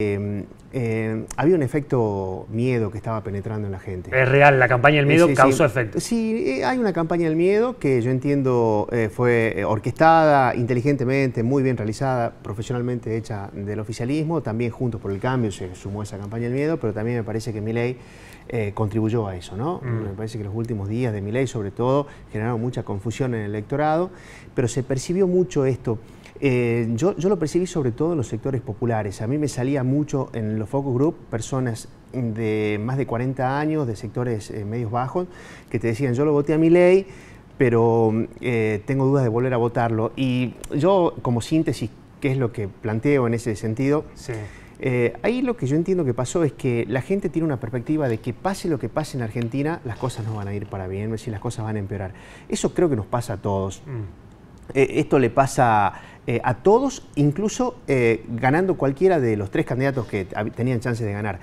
Em, em, había un efecto miedo que estaba penetrando en la gente. Es real, la campaña del eh, miedo causó efecto. Sí, eh, hay una campaña del miedo que yo entiendo eh, fue orquestada inteligentemente, muy bien realizada, profesionalmente hecha del oficialismo. También Juntos por el Cambio se sumó esa campaña del miedo, pero también me parece que Miley contribuyó a eso. ¿no? Mm. Me parece que los últimos días de Miley sobre todo, generaron mucha confusión en el electorado, pero se percibió mucho esto. Eh, yo, lo percibí sobre todo en los sectores populares. A mí me salía mucho en los focus group personas de más de 40 años, de sectores eh, medios bajos, que te decían, yo lo voté a mi ley, pero eh, tengo dudas de volver a votarlo. Y yo, como síntesis, ¿qué es lo que planteo en ese sentido? ahí lo que yo entiendo que pasó es que la gente tiene una perspectiva de que pase lo que pase en Argentina, las cosas no van a ir para bien, las cosas van a empeorar. Eso creo que nos pasa a todos. Mm. Eh, esto le pasa eh, a todos, incluso eh, ganando cualquiera de los tres candidatos que tenían chances de ganar.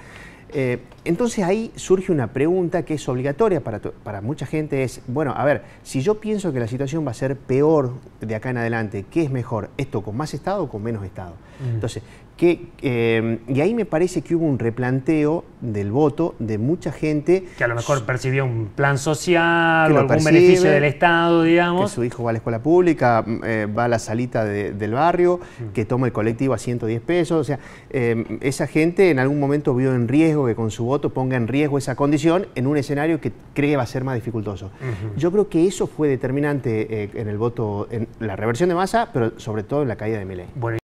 entonces ahí surge una pregunta que es obligatoria para, mucha gente, es, bueno, a ver, si yo pienso que la situación va a ser peor de acá en adelante, ¿qué es mejor? ¿Esto con más Estado o con menos Estado? Mm. Entonces, que, y ahí me parece que hubo un replanteo del voto de mucha gente. Que a lo mejor percibió un plan social algún beneficio del Estado, digamos. Que su hijo va a la escuela pública, mm, eh, va a la salita del barrio, mm. que toma el colectivo a 110 pesos. O sea, em, esa gente en algún momento vio en riesgo que con su voto ponga en riesgo esa condición en un escenario que cree va a ser más dificultoso. Yo creo que eso fue determinante eh, en el voto, en la reversión de masa, pero sobre todo en la caída de Milei.